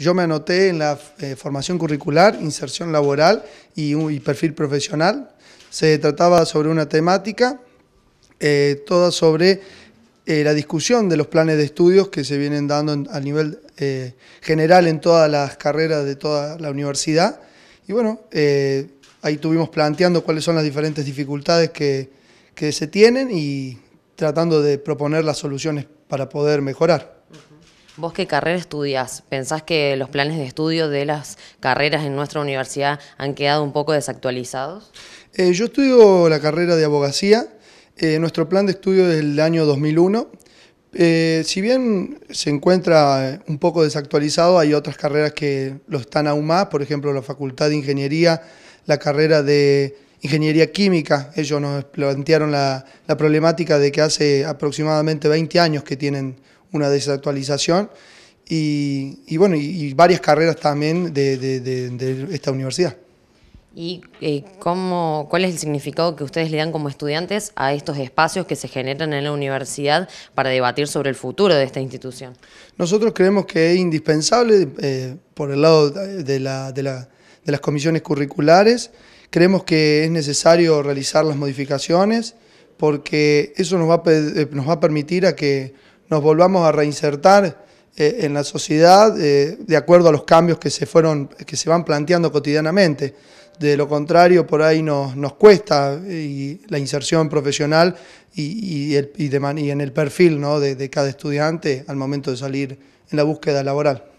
Yo me anoté en la eh, formación curricular, inserción laboral y, perfil profesional. Se trataba sobre una temática, eh, toda sobre eh, la discusión de los planes de estudios que se vienen dando a nivel general en todas las carreras de toda la universidad. Y bueno, ahí tuvimos planteando cuáles son las diferentes dificultades que se tienen y tratando de proponer las soluciones para poder mejorar. ¿Vos qué carrera estudias? ¿Pensás que los planes de estudio de las carreras en nuestra universidad han quedado un poco desactualizados? Eh, yo estudio la carrera de abogacía. Eh, nuestro plan de estudio es del año 2001. Eh, si bien se encuentra un poco desactualizado, hay otras carreras que lo están aún más, por ejemplo la Facultad de Ingeniería, la carrera de Ingeniería Química, ellos nos plantearon la, la problemática de que hace aproximadamente 20 años que tienen una desactualización y, bueno, y, varias carreras también de, esta universidad. ¿Y eh, cómo, cuál es el significado que ustedes le dan como estudiantes a estos espacios que se generan en la universidad para debatir sobre el futuro de esta institución? Nosotros creemos que es indispensable, eh, por el lado de, las comisiones curriculares, creemos que es necesario realizar las modificaciones porque eso nos va eh, nos va a permitir a que nos volvamos a reinsertar eh, en la sociedad eh, de acuerdo a los cambios que se, fueron, que se van planteando cotidianamente. De lo contrario, por ahí nos, cuesta eh, la inserción profesional y, en el perfil de cada estudiante al momento de salir en la búsqueda laboral.